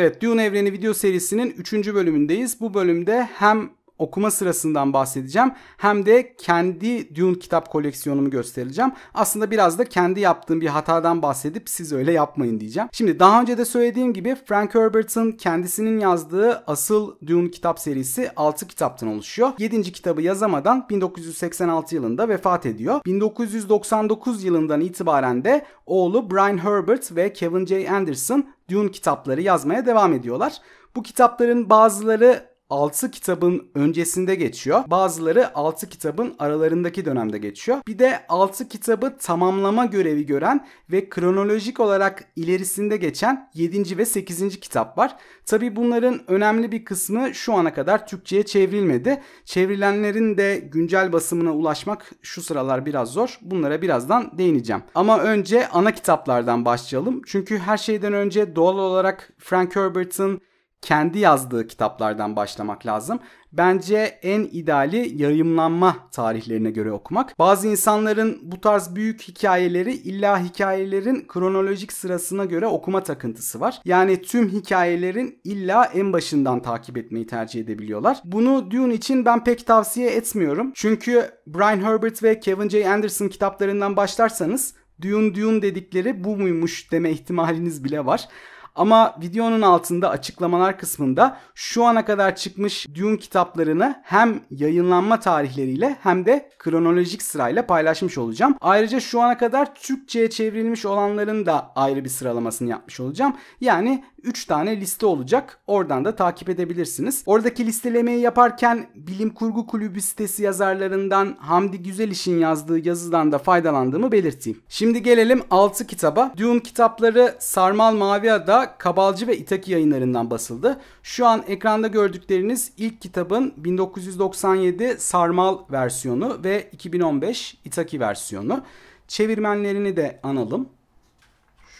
Evet Dune Evreni video serisinin 3. bölümündeyiz. Bu bölümde hem okuma sırasından bahsedeceğim. Hem de kendi Dune kitap koleksiyonumu göstereceğim. Aslında biraz da kendi yaptığım bir hatadan bahsedip siz öyle yapmayın diyeceğim. Şimdi daha önce de söylediğim gibi Frank Herbert'ın kendisinin yazdığı asıl Dune kitap serisi 6 kitaptan oluşuyor. 7. kitabı yazamadan 1986 yılında vefat ediyor. 1999 yılından itibaren de oğlu Brian Herbert ve Kevin J. Anderson Dune kitapları yazmaya devam ediyorlar. Bu kitapların bazıları 6 kitabın öncesinde geçiyor. Bazıları 6 kitabın aralarındaki dönemde geçiyor. Bir de 6 kitabı tamamlama görevi gören ve kronolojik olarak ilerisinde geçen 7. ve 8. kitap var. Tabi bunların önemli bir kısmı şu ana kadar Türkçe'ye çevrilmedi. Çevrilenlerin de güncel basımına ulaşmak şu sıralar biraz zor. Bunlara birazdan değineceğim. Ama önce ana kitaplardan başlayalım. Çünkü her şeyden önce doğal olarak Frank Herbert'ın kendi yazdığı kitaplardan başlamak lazım. Bence en ideali yayımlanma tarihlerine göre okumak. Bazı insanların bu tarz büyük hikayeleri illa hikayelerin kronolojik sırasına göre okuma takıntısı var. Yani tüm hikayelerin illa en başından takip etmeyi tercih edebiliyorlar. Bunu Dune için ben pek tavsiye etmiyorum. Çünkü Brian Herbert ve Kevin J. Anderson kitaplarından başlarsanız Dune Dune dedikleri bu muymuş deme ihtimaliniz bile var. Ama videonun altında açıklamalar kısmında şu ana kadar çıkmış Dune kitaplarını hem yayınlanma tarihleriyle hem de kronolojik sırayla paylaşmış olacağım. Ayrıca şu ana kadar Türkçe'ye çevrilmiş olanların da ayrı bir sıralamasını yapmış olacağım. Yani 3 tane liste olacak. Oradan da takip edebilirsiniz. Oradaki listelemeyi yaparken Bilim Kurgu Kulübü sitesi yazarlarından Hamdi Güzeliş'in yazdığı yazıdan da faydalandığımı belirteyim. Şimdi gelelim 6 kitaba. Dune kitapları Sarmal Mavia'da Kabalcı ve İtaki yayınlarından basıldı. Şu an ekranda gördükleriniz ilk kitabın 1997 Sarmal versiyonu ve 2015 İtaki versiyonu. Çevirmenlerini de analım.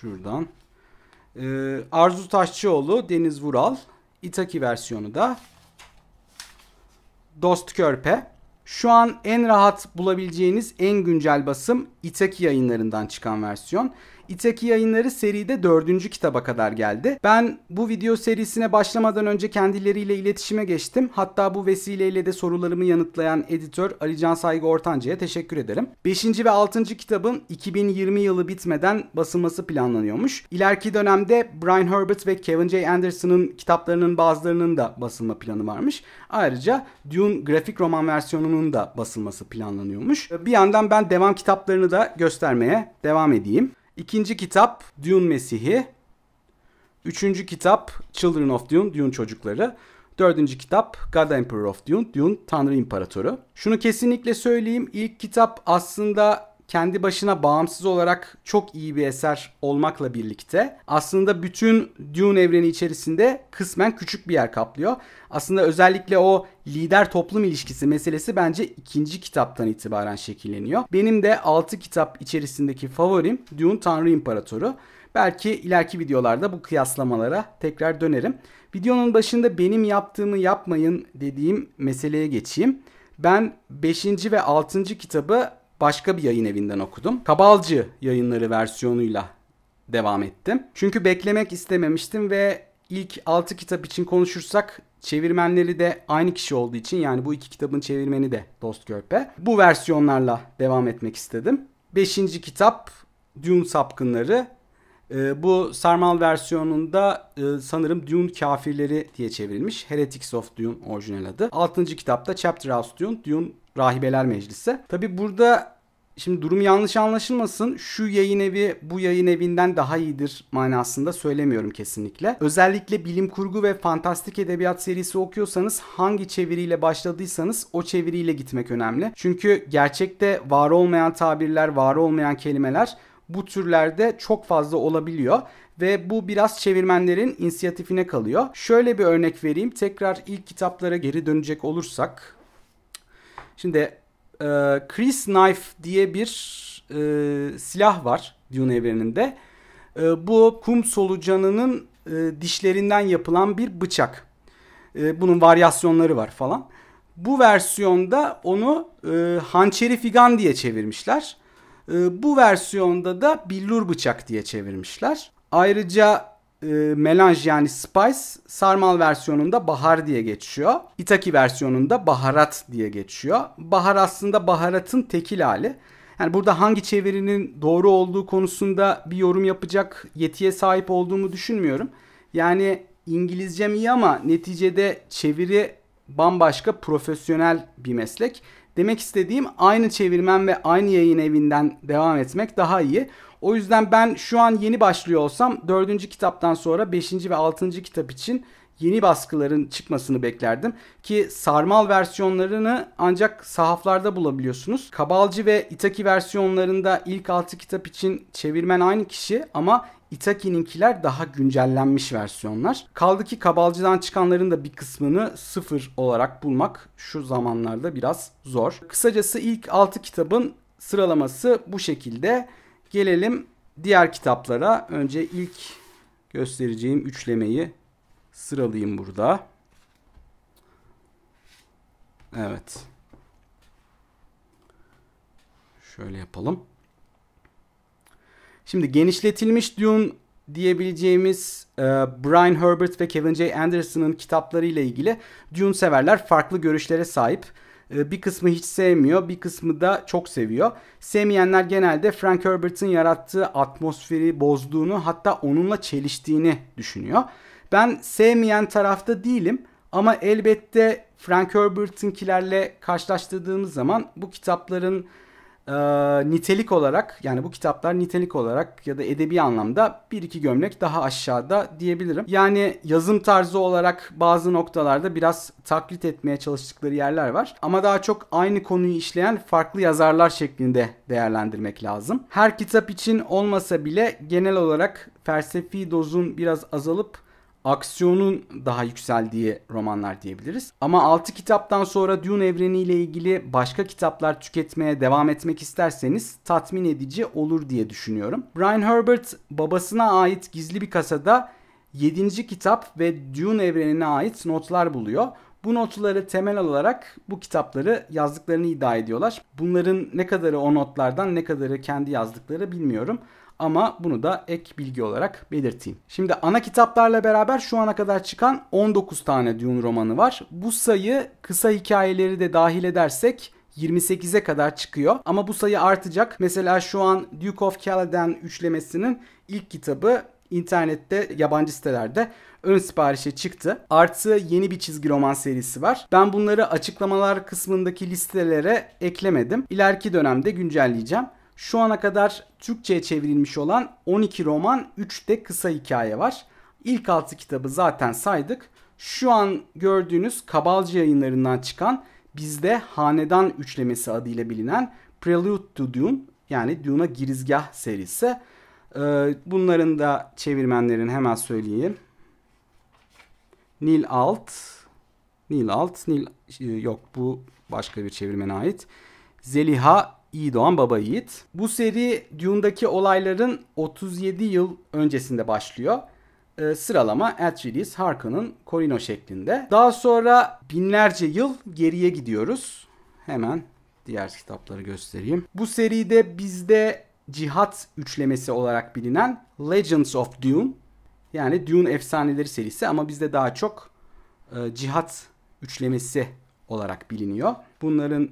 Şuradan ee, Arzu Taşçıoğlu, Deniz Vural, İtaki versiyonu da Dost Körpe. Şu an en rahat bulabileceğiniz en güncel basım İtaki yayınlarından çıkan versiyon. İtaki yayınları seride dördüncü kitaba kadar geldi. Ben bu video serisine başlamadan önce kendileriyle iletişime geçtim. Hatta bu vesileyle de sorularımı yanıtlayan editör Alican Saygı Ortancı'ya teşekkür ederim. Beşinci ve altıncı kitabın 2020 yılı bitmeden basılması planlanıyormuş. İleriki dönemde Brian Herbert ve Kevin J. Anderson'ın kitaplarının bazılarının da basılma planı varmış. Ayrıca Dune grafik roman versiyonunun da basılması planlanıyormuş. Bir yandan ben devam kitaplarını da göstermeye devam edeyim. İkinci kitap Dune Mesih'i. Üçüncü kitap Children of Dune, Dune Çocukları. Dördüncü kitap God Emperor of Dune, Dune Tanrı İmparatoru. Şunu kesinlikle söyleyeyim. İlk kitap aslında kendi başına bağımsız olarak çok iyi bir eser olmakla birlikte aslında bütün Dune evreni içerisinde kısmen küçük bir yer kaplıyor. Aslında özellikle o lider toplum ilişkisi meselesi bence ikinci kitaptan itibaren şekilleniyor. Benim de 6 kitap içerisindeki favorim Dune Tanrı İmparatoru. Belki ileriki videolarda bu kıyaslamalara tekrar dönerim. Videonun başında benim yaptığımı yapmayın dediğim meseleye geçeyim. Ben 5. ve 6. kitabı başka bir yayın evinden okudum. Kabalcı yayınları versiyonuyla devam ettim. Çünkü beklemek istememiştim ve ilk 6 kitap için konuşursak çevirmenleri de aynı kişi olduğu için yani bu iki kitabın çevirmeni de Dost Görpe. Bu versiyonlarla devam etmek istedim. Beşinci kitap Dune Sapkınları. Ee, bu sarmal versiyonunda e, sanırım Dune Kafirleri diye çevrilmiş. Heretics of Dune orijinal adı. Altıncı kitapta Chapter House Dune, Dune Rahibeler Meclisi. Tabi burada şimdi durum yanlış anlaşılmasın. Şu yayın evi bu yayın evinden daha iyidir manasında söylemiyorum kesinlikle. Özellikle bilim kurgu ve fantastik edebiyat serisi okuyorsanız hangi çeviriyle başladıysanız o çeviriyle gitmek önemli. Çünkü gerçekte var olmayan tabirler, var olmayan kelimeler bu türlerde çok fazla olabiliyor ve bu biraz çevirmenlerin inisiyatifine kalıyor. Şöyle bir örnek vereyim. Tekrar ilk kitaplara geri dönecek olursak Şimdi e, Chris Knife diye bir e, silah var Dune evreninde. E, bu kum solucanının e, dişlerinden yapılan bir bıçak. E, bunun varyasyonları var falan. Bu versiyonda onu e, hançeri figan diye çevirmişler. E, bu versiyonda da billur bıçak diye çevirmişler. Ayrıca e, melanj yani spice sarmal versiyonunda bahar diye geçiyor. Itaki versiyonunda baharat diye geçiyor. Bahar aslında baharatın tekil hali. Yani burada hangi çevirinin doğru olduğu konusunda bir yorum yapacak yetiye sahip olduğumu düşünmüyorum. Yani İngilizcem iyi ama neticede çeviri bambaşka profesyonel bir meslek. Demek istediğim aynı çevirmen ve aynı yayın evinden devam etmek daha iyi. O yüzden ben şu an yeni başlıyor olsam 4. kitaptan sonra 5. ve 6. kitap için yeni baskıların çıkmasını beklerdim. Ki sarmal versiyonlarını ancak sahaflarda bulabiliyorsunuz. Kabalcı ve Itaki versiyonlarında ilk 6 kitap için çevirmen aynı kişi ama Itaki'ninkiler daha güncellenmiş versiyonlar. Kaldı ki kabalcıdan çıkanların da bir kısmını sıfır olarak bulmak şu zamanlarda biraz zor. Kısacası ilk 6 kitabın sıralaması bu şekilde. Gelelim diğer kitaplara. Önce ilk göstereceğim üçlemeyi sıralayayım burada. Evet. Şöyle yapalım. Şimdi genişletilmiş Dune diyebileceğimiz e, Brian Herbert ve Kevin J. Anderson'ın kitapları ile ilgili Dune severler farklı görüşlere sahip. Ee, bir kısmı hiç sevmiyor, bir kısmı da çok seviyor. Sevmeyenler genelde Frank Herbert'ın yarattığı atmosferi bozduğunu hatta onunla çeliştiğini düşünüyor. Ben sevmeyen tarafta değilim ama elbette Frank Herbert'ınkilerle karşılaştırdığımız zaman bu kitapların e, nitelik olarak yani bu kitaplar nitelik olarak ya da edebi anlamda bir iki gömlek daha aşağıda diyebilirim. Yani yazım tarzı olarak bazı noktalarda biraz taklit etmeye çalıştıkları yerler var. Ama daha çok aynı konuyu işleyen farklı yazarlar şeklinde değerlendirmek lazım. Her kitap için olmasa bile genel olarak felsefi dozun biraz azalıp aksiyonun daha yükseldiği romanlar diyebiliriz. Ama 6 kitaptan sonra Dune evreniyle ilgili başka kitaplar tüketmeye devam etmek isterseniz tatmin edici olur diye düşünüyorum. Brian Herbert babasına ait gizli bir kasada 7. kitap ve Dune evrenine ait notlar buluyor. Bu notları temel alarak bu kitapları yazdıklarını iddia ediyorlar. Bunların ne kadarı o notlardan ne kadarı kendi yazdıkları bilmiyorum ama bunu da ek bilgi olarak belirteyim. Şimdi ana kitaplarla beraber şu ana kadar çıkan 19 tane Dune romanı var. Bu sayı kısa hikayeleri de dahil edersek 28'e kadar çıkıyor. Ama bu sayı artacak. Mesela şu an Duke of Caladan üçlemesinin ilk kitabı internette yabancı sitelerde ön siparişe çıktı. Artı yeni bir çizgi roman serisi var. Ben bunları açıklamalar kısmındaki listelere eklemedim. İleriki dönemde güncelleyeceğim. Şu ana kadar Türkçe'ye çevrilmiş olan 12 roman, 3 de kısa hikaye var. İlk 6 kitabı zaten saydık. Şu an gördüğünüz Kabalcı yayınlarından çıkan bizde Hanedan Üçlemesi adıyla bilinen Prelude to Dune yani Dune'a girizgah serisi. Ee, bunların da çevirmenlerini hemen söyleyeyim. Nil Alt, Nil Alt, Nil e, yok bu başka bir çevirmene ait. Zeliha İdoğan Baba Yiğit. Bu seri Dune'daki olayların 37 yıl öncesinde başlıyor. E, sıralama Atreides Harkon'un Korino şeklinde. Daha sonra binlerce yıl geriye gidiyoruz. Hemen diğer kitapları göstereyim. Bu seride bizde cihat üçlemesi olarak bilinen Legends of Dune yani Dune efsaneleri serisi ama bizde daha çok e, cihat üçlemesi olarak biliniyor. Bunların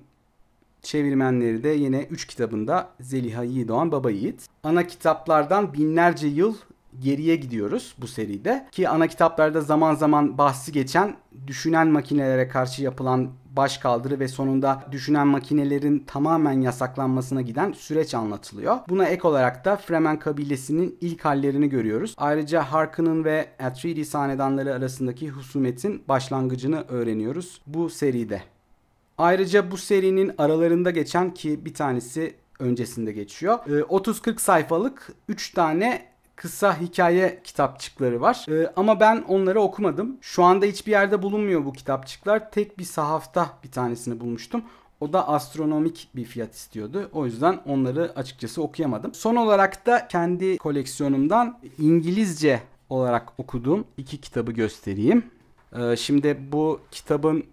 Çevirmenleri de yine 3 kitabında Zeliha Yiğidoğan Baba Yiğit. Ana kitaplardan binlerce yıl geriye gidiyoruz bu seride. Ki ana kitaplarda zaman zaman bahsi geçen düşünen makinelere karşı yapılan başkaldırı ve sonunda düşünen makinelerin tamamen yasaklanmasına giden süreç anlatılıyor. Buna ek olarak da Fremen kabilesinin ilk hallerini görüyoruz. Ayrıca Harkin'in ve Atreides hanedanları arasındaki husumetin başlangıcını öğreniyoruz bu seride. Ayrıca bu serinin aralarında geçen ki bir tanesi öncesinde geçiyor. 30-40 ee, sayfalık 3 tane kısa hikaye kitapçıkları var. Ee, ama ben onları okumadım. Şu anda hiçbir yerde bulunmuyor bu kitapçıklar. Tek bir sahafta bir tanesini bulmuştum. O da astronomik bir fiyat istiyordu. O yüzden onları açıkçası okuyamadım. Son olarak da kendi koleksiyonumdan İngilizce olarak okuduğum iki kitabı göstereyim. Ee, şimdi bu kitabın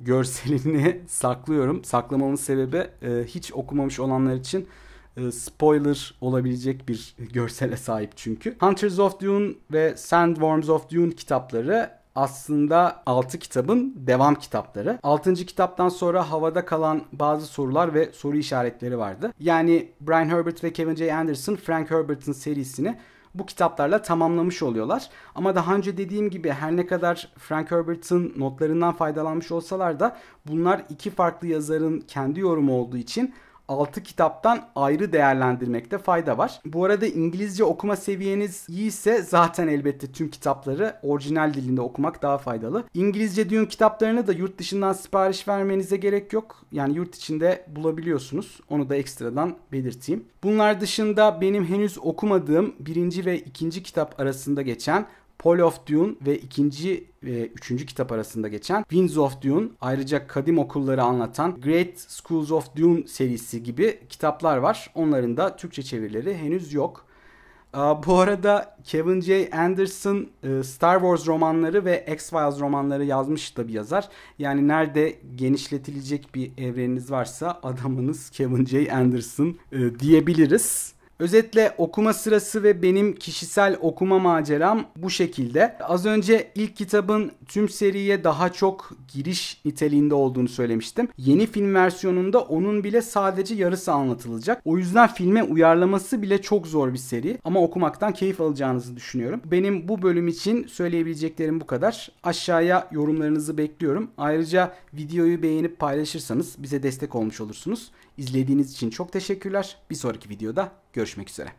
görselini saklıyorum. Saklamamın sebebi e, hiç okumamış olanlar için e, spoiler olabilecek bir görsele sahip çünkü. Hunters of Dune ve Sandworms of Dune kitapları aslında 6 kitabın devam kitapları. 6. kitaptan sonra havada kalan bazı sorular ve soru işaretleri vardı. Yani Brian Herbert ve Kevin J. Anderson Frank Herbert'ın serisini bu kitaplarla tamamlamış oluyorlar. Ama daha önce dediğim gibi her ne kadar Frank Herbert'ın notlarından faydalanmış olsalar da bunlar iki farklı yazarın kendi yorumu olduğu için 6 kitaptan ayrı değerlendirmekte fayda var. Bu arada İngilizce okuma seviyeniz iyi ise zaten elbette tüm kitapları orijinal dilinde okumak daha faydalı. İngilizce düğün kitaplarını da yurt dışından sipariş vermenize gerek yok. Yani yurt içinde bulabiliyorsunuz. Onu da ekstradan belirteyim. Bunlar dışında benim henüz okumadığım birinci ve ikinci kitap arasında geçen Pole of Dune ve ikinci ve üçüncü kitap arasında geçen Winds of Dune ayrıca kadim okulları anlatan Great Schools of Dune serisi gibi kitaplar var. Onların da Türkçe çevirileri henüz yok. Bu arada Kevin J. Anderson e, Star Wars romanları ve X-Files romanları yazmış da bir yazar. Yani nerede genişletilecek bir evreniniz varsa adamınız Kevin J. Anderson e, diyebiliriz. Özetle okuma sırası ve benim kişisel okuma maceram bu şekilde. Az önce ilk kitabın tüm seriye daha çok giriş niteliğinde olduğunu söylemiştim. Yeni film versiyonunda onun bile sadece yarısı anlatılacak. O yüzden filme uyarlaması bile çok zor bir seri ama okumaktan keyif alacağınızı düşünüyorum. Benim bu bölüm için söyleyebileceklerim bu kadar. Aşağıya yorumlarınızı bekliyorum. Ayrıca videoyu beğenip paylaşırsanız bize destek olmuş olursunuz. İzlediğiniz için çok teşekkürler. Bir sonraki videoda Görüşmek üzere.